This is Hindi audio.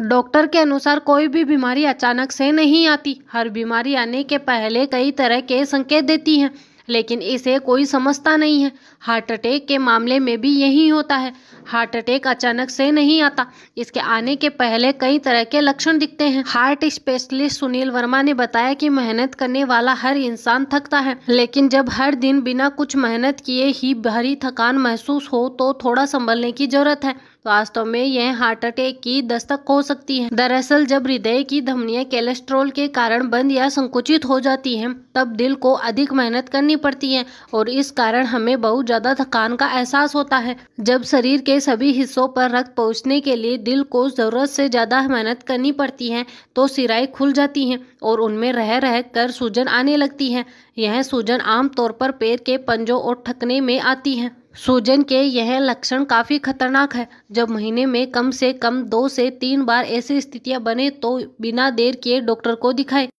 डॉक्टर के अनुसार कोई भी बीमारी अचानक से नहीं आती हर बीमारी आने के पहले कई तरह के संकेत देती है लेकिन इसे कोई समझता नहीं है हार्ट अटैक के मामले में भी यही होता है हार्ट अटैक अचानक से नहीं आता इसके आने के पहले कई तरह के लक्षण दिखते हैं हार्ट स्पेशलिस्ट सुनील वर्मा ने बताया कि मेहनत करने वाला हर इंसान थकता है लेकिन जब हर दिन बिना कुछ मेहनत किए ही भारी थकान महसूस हो तो थोड़ा संभलने की जरूरत है वास्तव में यह हार्ट अटैक की दस्तक हो सकती है दरअसल जब हृदय की धमनियां कोलेस्ट्रोल के कारण बंद या संकुचित हो जाती हैं, तब दिल को अधिक मेहनत करनी करनी पड़ती है और इस कारण हमें बहुत ज़्यादा थकान का एहसास होता है जब शरीर के सभी हिस्सों पर रक्त पहुँचने के लिए दिल को ज़रूरत से ज़्यादा मेहनत करनी पड़ती है तो सिराएँ खुल जाती हैं और उनमें रह रह कर सूजन आने लगती है यह सूजन आमतौर पर पैर के पंजों और ठकने में आती है सूजन के यह लक्षण काफ़ी खतरनाक है जब महीने में कम से कम दो से तीन बार ऐसी स्थितियां बने तो बिना देर किए डॉक्टर को दिखाएं